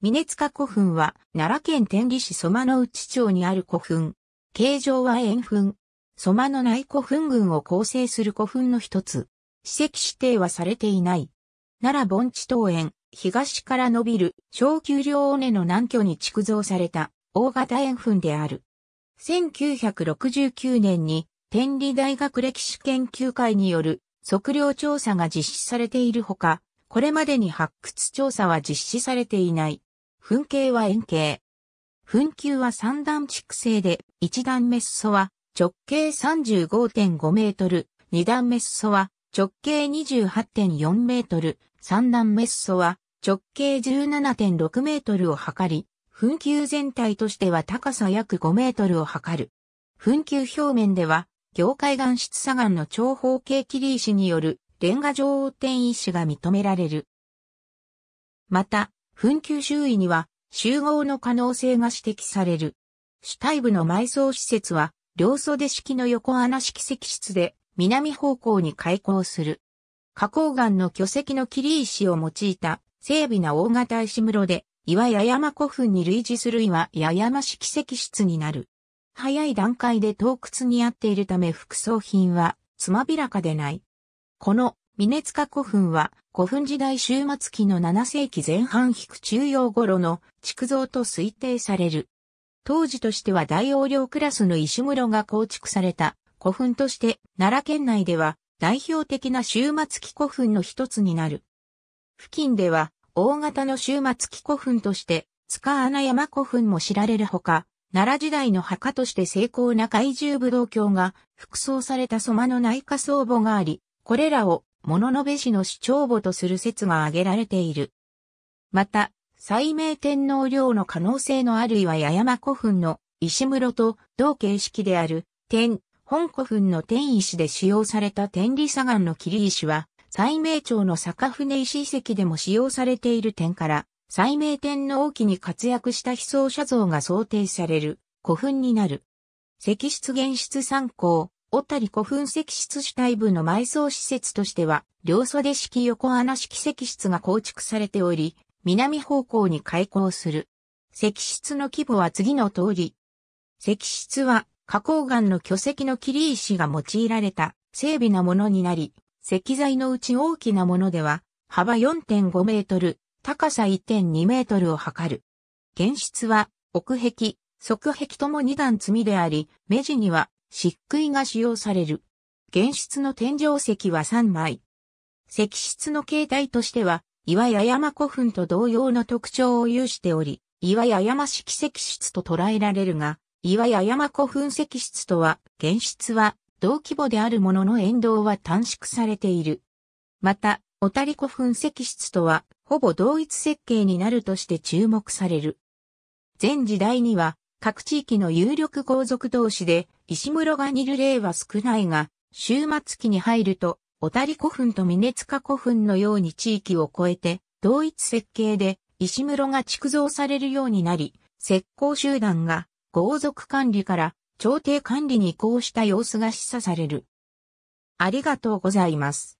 峰塚古墳は奈良県天理市蕎間の内町にある古墳。形状は円墳。蕎間の内古墳群を構成する古墳の一つ。史跡指定はされていない。奈良盆地東園、東から伸びる小丘陵尾根の南居に築造された大型円墳である。1969年に天理大学歴史研究会による測量調査が実施されているほか、これまでに発掘調査は実施されていない。噴形は円形。噴球は三段蓄成で、一段目裾は直径35.5メートル、二段目裾は直径28.4メートル、三段目裾は直径17.6メートルを測り、噴球全体としては高さ約5メートルを測る。噴球表面では、業界岩質砂岩の長方形切り石によるレンガ状点石が認められる。また、墳丘周囲には集合の可能性が指摘される。主体部の埋葬施設は、両袖式の横穴式石室で、南方向に開口する。花崗岩の巨石の切り石を用いた、整備な大型石室で、岩や山古墳に類似する岩や山式石室になる。早い段階で洞窟にあっているため副葬品は、つまびらかでない。この峰塚古墳は古墳時代終末期の7世紀前半引く中央頃の築造と推定される。当時としては大容量クラスの石室が構築された古墳として奈良県内では代表的な終末期古墳の一つになる。付近では大型の終末期古墳として塚穴山古墳も知られるほか、奈良時代の墓として精巧な怪獣武道橋が服装された蕎麦の内科僧墓があり、これらを物の部氏の主張母とする説が挙げられている。また、斎明天皇陵の可能性のあるいは八山古墳の石室と同形式である天、本古墳の天石で使用された天理砂岩の切石は、斎明町の坂船石遺跡でも使用されている点から、斎明天皇期に活躍した被葬者像が想定される古墳になる。石室現出参考、小谷古墳石室主体部の埋葬施設としては、両袖式横穴式石室が構築されており、南方向に開口する。石室の規模は次の通り。石室は、花崗岩の巨石の切り石が用いられた、整備なものになり、石材のうち大きなものでは、幅4.5メートル、高さ1.2メートルを測る。原室は、奥壁、側壁とも2段積みであり、目地には漆喰が使用される。原室の天井石は3枚。石室の形態としては、岩や山古墳と同様の特徴を有しており、岩や山式石室と捉えられるが、岩や山古墳石室とは、原室は同規模であるものの沿道は短縮されている。また、小谷古墳石室とは、ほぼ同一設計になるとして注目される。前時代には、各地域の有力豪族同士で、石室が似る例は少ないが、終末期に入ると、小谷古墳と峰塚古墳のように地域を超えて、同一設計で石室が築造されるようになり、石膏集団が豪族管理から朝廷管理に移行した様子が示唆される。ありがとうございます。